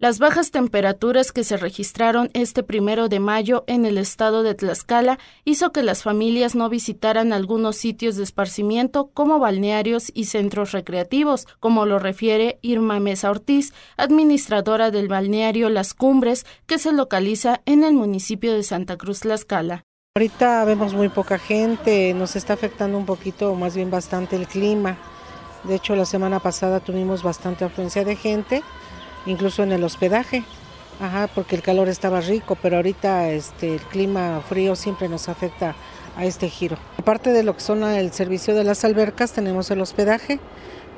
Las bajas temperaturas que se registraron este primero de mayo en el estado de Tlaxcala hizo que las familias no visitaran algunos sitios de esparcimiento como balnearios y centros recreativos, como lo refiere Irma Mesa Ortiz, administradora del balneario Las Cumbres, que se localiza en el municipio de Santa Cruz Tlaxcala. Ahorita vemos muy poca gente, nos está afectando un poquito, más bien bastante el clima. De hecho, la semana pasada tuvimos bastante afluencia de gente incluso en el hospedaje, porque el calor estaba rico, pero ahorita este, el clima frío siempre nos afecta a este giro. Aparte de lo que son el servicio de las albercas, tenemos el hospedaje,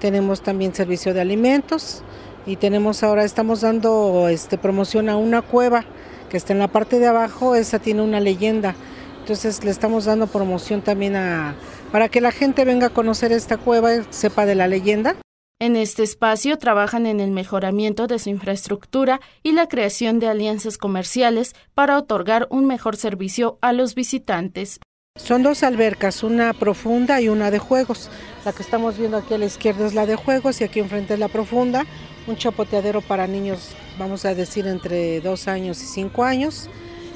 tenemos también servicio de alimentos y tenemos ahora, estamos dando este, promoción a una cueva que está en la parte de abajo, esa tiene una leyenda. Entonces le estamos dando promoción también a, para que la gente venga a conocer esta cueva y sepa de la leyenda. En este espacio trabajan en el mejoramiento de su infraestructura y la creación de alianzas comerciales para otorgar un mejor servicio a los visitantes. Son dos albercas, una profunda y una de juegos. La que estamos viendo aquí a la izquierda es la de juegos y aquí enfrente es la profunda, un chapoteadero para niños, vamos a decir, entre dos años y cinco años.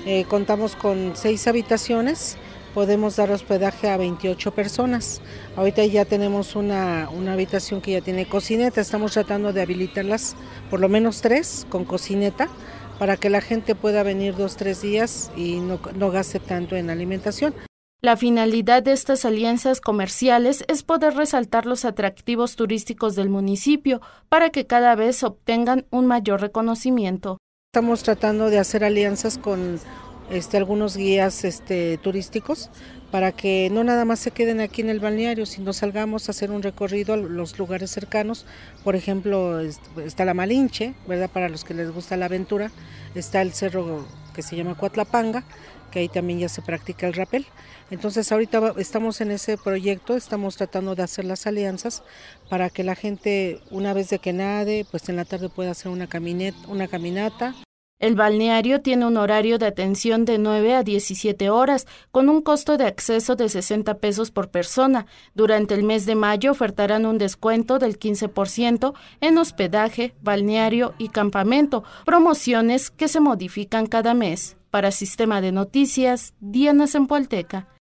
Eh, contamos con seis habitaciones, podemos dar hospedaje a 28 personas. Ahorita ya tenemos una, una, habitación que ya tiene cocineta, estamos tratando de habilitarlas por lo menos tres con cocineta para que la gente pueda venir dos, tres días y no, no gaste tanto en alimentación. La finalidad de estas alianzas comerciales es poder resaltar los atractivos turísticos del municipio para que cada vez obtengan un mayor reconocimiento. Estamos tratando de hacer alianzas con este, algunos guías este, turísticos para que no nada más se queden aquí en el balneario, sino salgamos a hacer un recorrido a los lugares cercanos. Por ejemplo, está la Malinche, ¿verdad? Para los que les gusta la aventura, está el cerro que se llama Cuatlapanga, que ahí también ya se practica el rapel, Entonces ahorita estamos en ese proyecto, estamos tratando de hacer las alianzas para que la gente, una vez de que nade, pues en la tarde pueda hacer una, una caminata. El balneario tiene un horario de atención de 9 a 17 horas, con un costo de acceso de 60 pesos por persona. Durante el mes de mayo ofertarán un descuento del 15% en hospedaje, balneario y campamento, promociones que se modifican cada mes. Para Sistema de Noticias, Diana Zempoalteca.